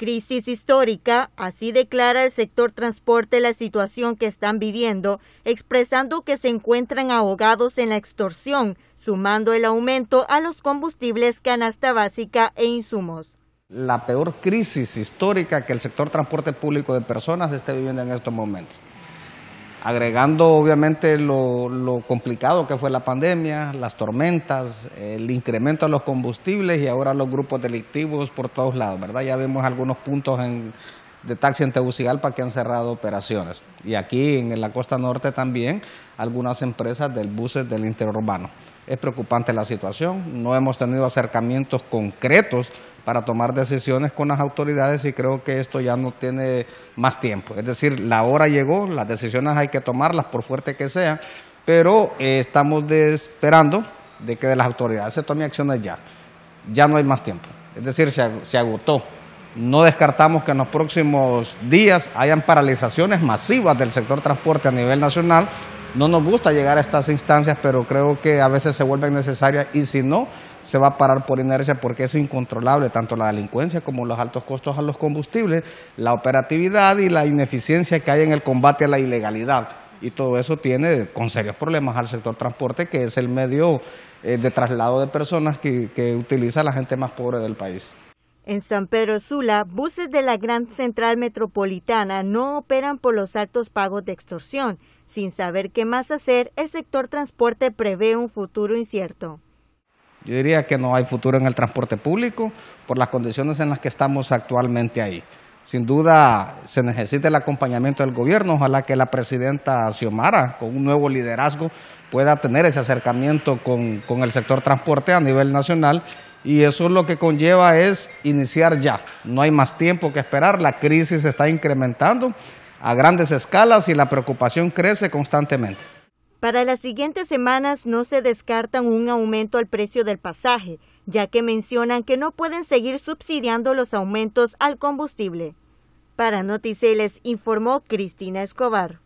Crisis histórica, así declara el sector transporte la situación que están viviendo, expresando que se encuentran ahogados en la extorsión, sumando el aumento a los combustibles, canasta básica e insumos. La peor crisis histórica que el sector transporte público de personas esté viviendo en estos momentos agregando obviamente lo, complicado que fue la pandemia, las tormentas, el incremento de los combustibles y ahora los grupos delictivos por todos lados, ¿verdad? Ya vemos algunos puntos de taxi en Tegucigalpa que han cerrado operaciones. Y aquí en la costa norte también algunas empresas del buses del interurbano. Es preocupante la situación, no hemos tenido acercamientos concretos para tomar decisiones con las autoridades y creo que esto ya no tiene más tiempo. Es decir, la hora llegó, las decisiones hay que tomarlas por fuerte que sea, pero eh, estamos esperando de que de las autoridades se tomen acciones ya. Ya no hay más tiempo. Es decir, se, se agotó. No descartamos que en los próximos días hayan paralizaciones masivas del sector transporte a nivel nacional no nos gusta llegar a estas instancias, pero creo que a veces se vuelven necesarias y si no, se va a parar por inercia porque es incontrolable tanto la delincuencia como los altos costos a los combustibles, la operatividad y la ineficiencia que hay en el combate a la ilegalidad. Y todo eso tiene con serios problemas al sector transporte, que es el medio eh, de traslado de personas que, que utiliza la gente más pobre del país. En San Pedro Sula, buses de la Gran Central Metropolitana no operan por los altos pagos de extorsión. Sin saber qué más hacer, el sector transporte prevé un futuro incierto. Yo diría que no hay futuro en el transporte público por las condiciones en las que estamos actualmente ahí. Sin duda se necesita el acompañamiento del gobierno, ojalá que la presidenta Xiomara, con un nuevo liderazgo, pueda tener ese acercamiento con, el sector transporte a nivel nacional y eso lo que conlleva es iniciar ya. No hay más tiempo que esperar, la crisis está incrementando a grandes escalas y la preocupación crece constantemente. Para las siguientes semanas no se descartan un aumento al precio del pasaje, ya que mencionan que no pueden seguir subsidiando los aumentos al combustible. Para Noticeles informó Cristina Escobar.